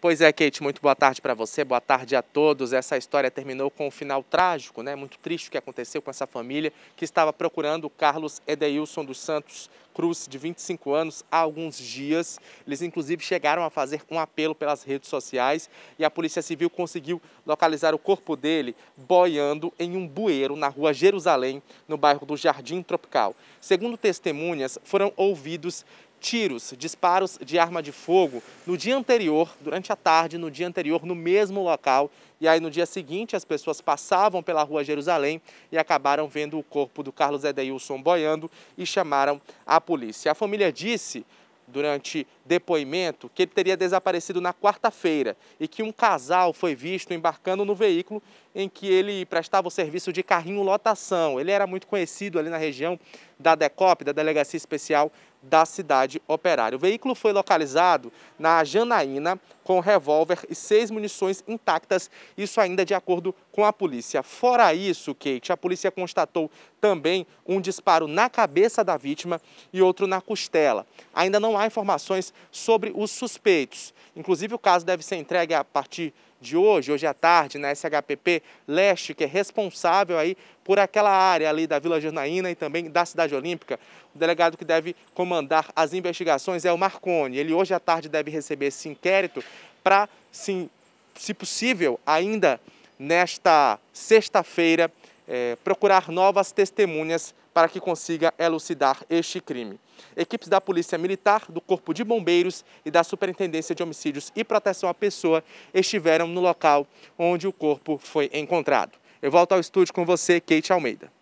Pois é, Kate, muito boa tarde para você, boa tarde a todos. Essa história terminou com um final trágico, né? Muito triste o que aconteceu com essa família que estava procurando Carlos Edeilson dos Santos Cruz, de 25 anos, há alguns dias. Eles, inclusive, chegaram a fazer um apelo pelas redes sociais e a Polícia Civil conseguiu localizar o corpo dele boiando em um bueiro na rua Jerusalém, no bairro do Jardim Tropical. Segundo testemunhas, foram ouvidos tiros, disparos de arma de fogo no dia anterior, durante a tarde, no dia anterior, no mesmo local. E aí no dia seguinte as pessoas passavam pela rua Jerusalém e acabaram vendo o corpo do Carlos Edeilson boiando e chamaram a polícia. A família disse durante depoimento que ele teria desaparecido na quarta-feira e que um casal foi visto embarcando no veículo em que ele prestava o serviço de carrinho lotação. Ele era muito conhecido ali na região da DECOP, da Delegacia Especial da cidade operária. O veículo foi localizado na Janaína com revólver e seis munições intactas, isso ainda de acordo com a polícia. Fora isso, Kate, a polícia constatou também um disparo na cabeça da vítima e outro na costela. Ainda não há informações sobre os suspeitos. Inclusive, o caso deve ser entregue a partir de hoje, hoje à tarde, na SHPP Leste, que é responsável aí por aquela área ali da Vila Jornaína e também da Cidade Olímpica. O delegado que deve comandar as investigações é o Marconi. Ele hoje à tarde deve receber esse inquérito para, se possível, ainda nesta sexta-feira, é, procurar novas testemunhas para que consiga elucidar este crime. Equipes da Polícia Militar, do Corpo de Bombeiros e da Superintendência de Homicídios e Proteção à Pessoa estiveram no local onde o corpo foi encontrado. Eu volto ao estúdio com você, Kate Almeida.